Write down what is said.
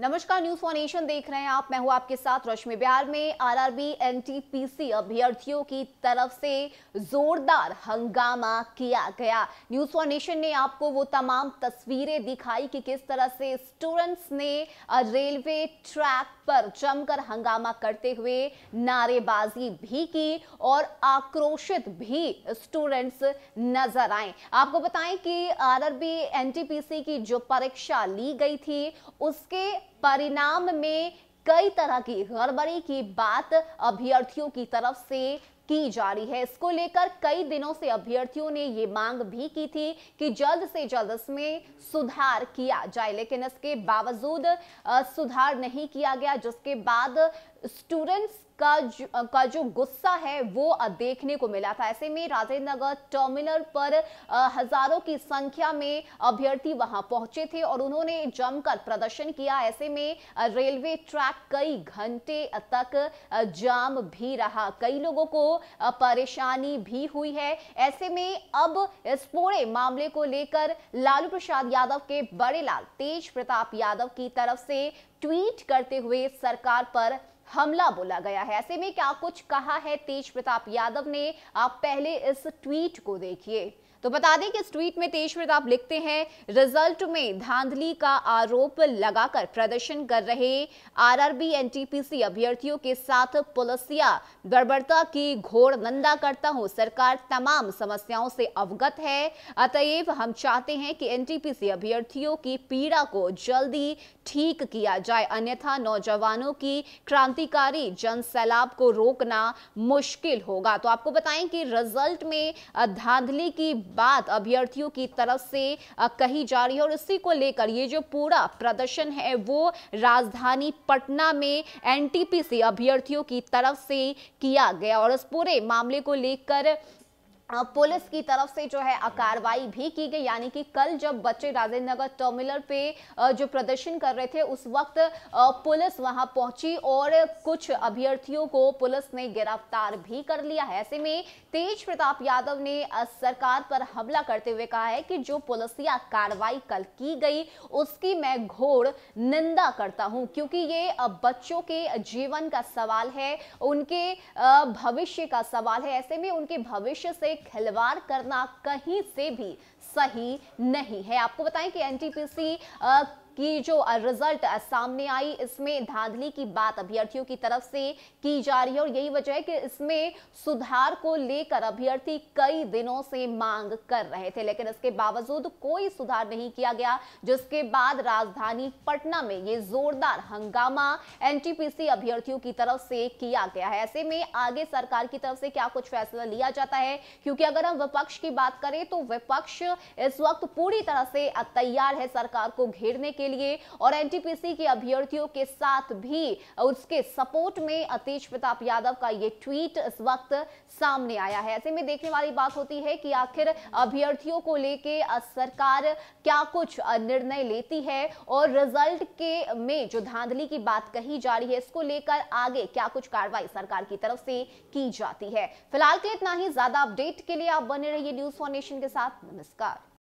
नमस्कार news for nation देख रहे हैं आप मैं हूं आपके साथ रश्मि बिहार में आरआरबी एनटीपीसी अभ्यर्थियों की तरफ से जोरदार हंगामा किया गया न्यूज फॉर ने आपको वो तमाम तस्वीरें दिखाई कि किस तरह से स्टूडेंट्स ने रेलवे ट्रैक पर जमकर हंगामा करते हुए नारेबाजी भी की और आक्रोशित भी स्टूडेंट्स नजर आए आपको बताएं कि आरआरबी एनटीपीसी की जो परीक्षा ली गई थी उसके परिणाम में कई तरह की गड़बड़ी की बात अभ्यर्थियों की तरफ से की जा रही है इसको लेकर कई दिनों से अभ्यर्थियों ने ये मांग भी की थी कि जल्द से जल्द इसमें सुधार किया जाए लेकिन इसके बावजूद सुधार नहीं किया गया जिसके बाद स्टूडेंट्स का जो का जो गुस्सा है वो देखने को मिला था ऐसे में राजेंद्र नगर टर्मिनल पर हजारों की संख्या में अभ्यर्थी वहां पहुंचे थे और उन्होंने जमकर प्रदर्शन किया ऐसे में रेलवे ट्रैक कई घंटे तक जाम भी रहा कई लोगों को परेशानी भी हुई है ऐसे में अब इस पूरे मामले को लेकर लालू प्रसाद यादव के बड़े लाल तेज प्रताप यादव की तरफ से ट्वीट करते हुए सरकार पर हमला बोला गया है ऐसे में क्या कुछ कहा है तेज प्रताप यादव ने आप पहले इस ट्वीट को देखिए तो बता दें कि इस ट्वीट में तेज प्रताप लिखते हैं रिजल्ट में धांधली का आरोप लगाकर प्रदर्शन कर रहे आरआरबी एनटीपीसी अभ्यर्थियों के साथ पुलिसिया बर्बरता की घोर नंदा करता हूं सरकार तमाम समस्याओं से अवगत है अतएव हम चाहते हैं कि एनटीपीसी अभ्यर्थियों की पीड़ा को जल्दी ठीक किया जाए अन्यथा नौजवानों की क्रांतिकारी जन सैलाब को रोकना मुश्किल होगा तो आपको बताएं कि रिजल्ट में धांधली की बात अभ्यर्थियों की तरफ से कही जा रही है और इसी को लेकर ये जो पूरा प्रदर्शन है वो राजधानी पटना में एनटीपीसी अभ्यर्थियों की तरफ से किया गया और इस पूरे मामले को लेकर पुलिस की तरफ से जो है कार्रवाई भी की गई यानी कि कल जब बच्चे राजेंद्र नगर टर्मिनल पे जो प्रदर्शन कर रहे थे उस वक्त पुलिस वहां पहुंची और कुछ अभ्यर्थियों को पुलिस ने गिरफ्तार भी कर लिया है ऐसे में तेज प्रताप यादव ने सरकार पर हमला करते हुए कहा है कि जो पुलिसिया कार्रवाई कल की गई उसकी मैं घोर निंदा करता हूं क्योंकि ये बच्चों के जीवन का सवाल है उनके भविष्य का सवाल है ऐसे में उनके भविष्य से खिलवाड़ करना कहीं से भी सही नहीं है आपको बताएं कि एनटीपीसी की जो रिजल्ट सामने आई इसमें धांधली की बात अभ्यर्थियों की तरफ से की जा रही है और यही वजह है कि इसमें सुधार को लेकर अभ्यर्थी कई दिनों से मांग कर रहे थे लेकिन इसके बावजूद कोई सुधार नहीं किया गया जिसके बाद राजधानी पटना में ये जोरदार हंगामा एनटीपीसी अभ्यर्थियों की तरफ से किया गया है ऐसे में आगे सरकार की तरफ से क्या कुछ फैसला लिया जाता है क्योंकि अगर हम विपक्ष की बात करें तो विपक्ष इस वक्त पूरी तरह से तैयार है सरकार को घेरने के के लिए और एनटीपीसी के अभ्यर्थियों के साथ भी उसके सपोर्ट में अतीश प्रताप यादव का ये ट्वीट इस वक्त सामने आया है ऐसे में देखने वाली बात होती है कि आखिर अभ्यर्थियों को लेके सरकार क्या कुछ निर्णय लेती है और रिजल्ट के में जो धांधली की बात कही जा रही है इसको लेकर आगे क्या कुछ कार्रवाई सरकार की तरफ से की जाती है फिलहाल के इतना ही ज्यादा अपडेट के लिए आप बने रहिए न्यूज फॉर नेशन के साथ नमस्कार